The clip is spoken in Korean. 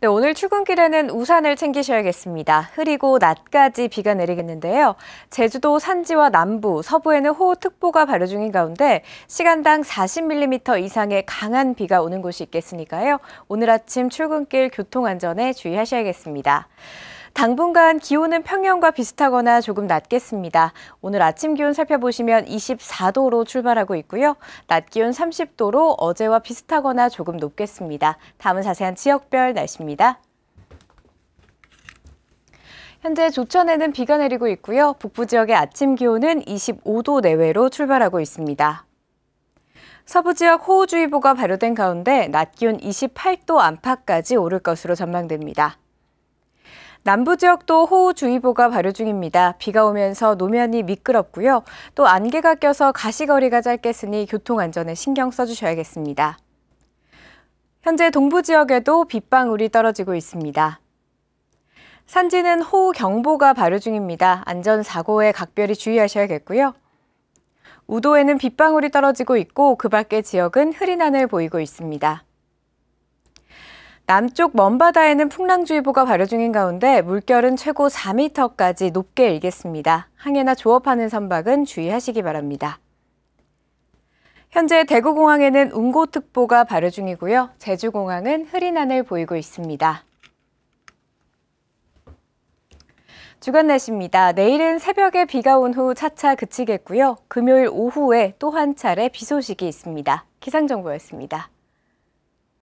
네, 오늘 출근길에는 우산을 챙기셔야겠습니다. 흐리고 낮까지 비가 내리겠는데요. 제주도 산지와 남부, 서부에는 호우특보가 발효 중인 가운데 시간당 40mm 이상의 강한 비가 오는 곳이 있겠으니까요. 오늘 아침 출근길 교통안전에 주의하셔야겠습니다. 당분간 기온은 평년과 비슷하거나 조금 낮겠습니다. 오늘 아침 기온 살펴보시면 24도로 출발하고 있고요. 낮 기온 30도로 어제와 비슷하거나 조금 높겠습니다. 다음은 자세한 지역별 날씨입니다. 현재 조천에는 비가 내리고 있고요. 북부 지역의 아침 기온은 25도 내외로 출발하고 있습니다. 서부 지역 호우주의보가 발효된 가운데 낮 기온 28도 안팎까지 오를 것으로 전망됩니다. 남부 지역도 호우주의보가 발효 중입니다. 비가 오면서 노면이 미끄럽고요. 또 안개가 껴서 가시거리가 짧겠으니 교통안전에 신경 써주셔야겠습니다. 현재 동부 지역에도 빗방울이 떨어지고 있습니다. 산지는 호우 경보가 발효 중입니다. 안전사고에 각별히 주의하셔야겠고요. 우도에는 빗방울이 떨어지고 있고 그 밖의 지역은 흐린 하늘 보이고 있습니다. 남쪽 먼바다에는 풍랑주의보가 발효 중인 가운데 물결은 최고 4m까지 높게 일겠습니다. 항해나 조업하는 선박은 주의하시기 바랍니다. 현재 대구공항에는 운고특보가 발효 중이고요. 제주공항은 흐린 하늘 보이고 있습니다. 주간 날씨입니다. 내일은 새벽에 비가 온 후 차차 그치겠고요. 금요일 오후에 또 한 차례 비 소식이 있습니다. 기상정보였습니다.